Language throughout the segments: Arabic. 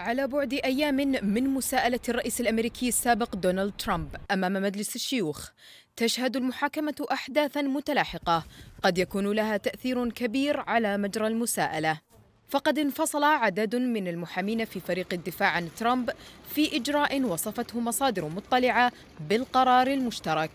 على بعد أيام من مساءلة الرئيس الأمريكي السابق دونالد ترامب أمام مجلس الشيوخ تشهد المحاكمة أحداثا متلاحقة قد يكون لها تأثير كبير على مجرى المساءلة فقد انفصل عدد من المحامين في فريق الدفاع عن ترامب في إجراء وصفته مصادر مطلعة بالقرار المشترك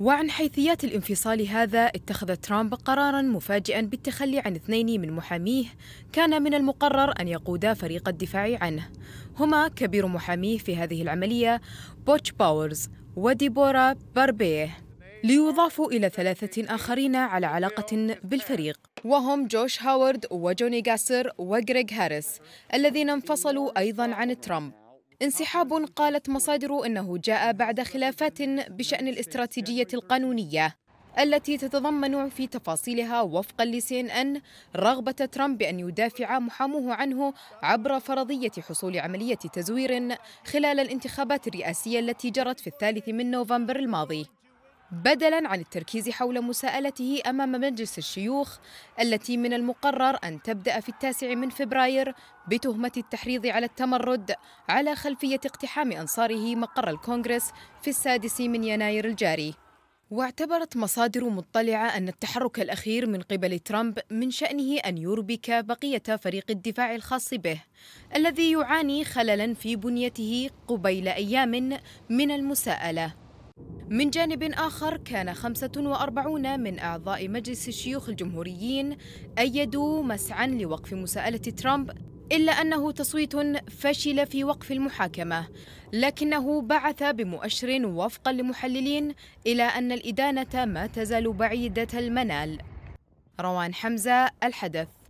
وعن حيثيات الانفصال هذا اتخذ ترامب قرارا مفاجئا بالتخلي عن اثنين من محاميه كان من المقرر ان يقودا فريق الدفاع عنه هما كبير محاميه في هذه العمليه بوتش باورز وديبورا باربيه ليضافوا إلى ثلاثة آخرين على علاقة بالفريق وهم جوش هاورد وجوني جاسر وغريغ هاريس الذين انفصلوا أيضا عن ترامب انسحاب قالت مصادر انه جاء بعد خلافات بشان الاستراتيجيه القانونيه التي تتضمن في تفاصيلها وفقا لسي ان ان رغبه ترامب بان يدافع محاموه عنه عبر فرضيه حصول عمليه تزوير خلال الانتخابات الرئاسيه التي جرت في الثالث من نوفمبر الماضي بدلا عن التركيز حول مساءلته امام مجلس الشيوخ التي من المقرر ان تبدا في التاسع من فبراير بتهمه التحريض على التمرد على خلفيه اقتحام انصاره مقر الكونغرس في السادس من يناير الجاري واعتبرت مصادر مطلعة أن التحرك الأخير من قبل ترامب من شأنه أن يربك بقية فريق الدفاع الخاص به الذي يعاني خللا في بنيته قبيل أيام من المساءلة من جانب آخر كان 45 من أعضاء مجلس الشيوخ الجمهوريين أيدوا مسعى لوقف مساءلة ترامب إلا أنه تصويت فشل في وقف المحاكمة لكنه بعث بمؤشر وفقا لمحللين إلى أن الإدانة ما تزال بعيدة المنال روان حمزة الحدث